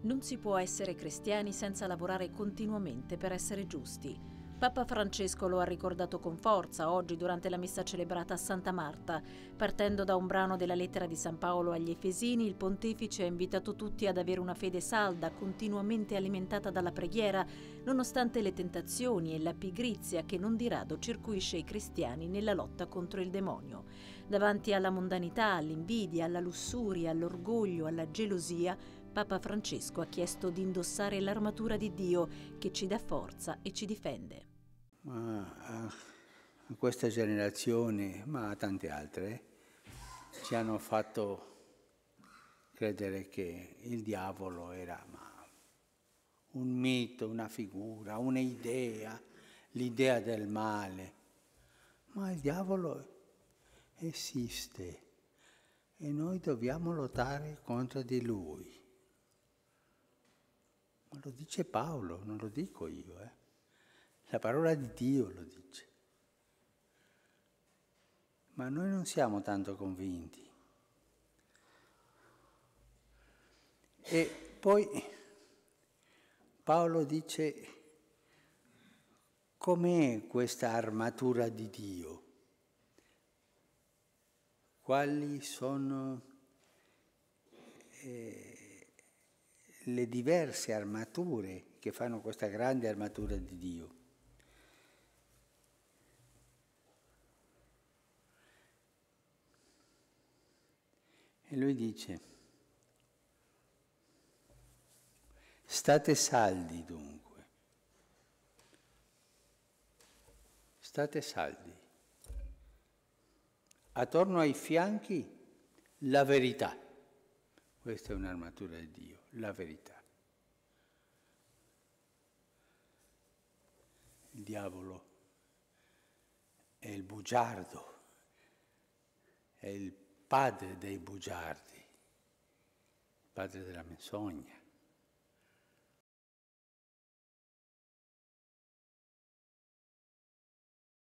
Non si può essere cristiani senza lavorare continuamente per essere giusti. Papa Francesco lo ha ricordato con forza oggi durante la messa celebrata a Santa Marta. Partendo da un brano della lettera di San Paolo agli Efesini, il pontefice ha invitato tutti ad avere una fede salda, continuamente alimentata dalla preghiera, nonostante le tentazioni e la pigrizia che non di rado circuisce i cristiani nella lotta contro il demonio. Davanti alla mondanità, all'invidia, alla lussuria, all'orgoglio, alla gelosia, Papa Francesco ha chiesto di indossare l'armatura di Dio che ci dà forza e ci difende. Ma a eh, questa generazione, ma a tante altre, eh, ci hanno fatto credere che il diavolo era un mito, una figura, un'idea, l'idea del male. Ma il diavolo esiste e noi dobbiamo lottare contro di lui. Lo dice Paolo, non lo dico io. Eh. La parola di Dio lo dice. Ma noi non siamo tanto convinti. E poi Paolo dice com'è questa armatura di Dio? Quali sono eh, le diverse armature che fanno questa grande armatura di Dio. E lui dice, state saldi dunque, state saldi. Attorno ai fianchi la verità. Questa è un'armatura di Dio, la verità. Il diavolo è il bugiardo, è il padre dei bugiardi, il padre della menzogna.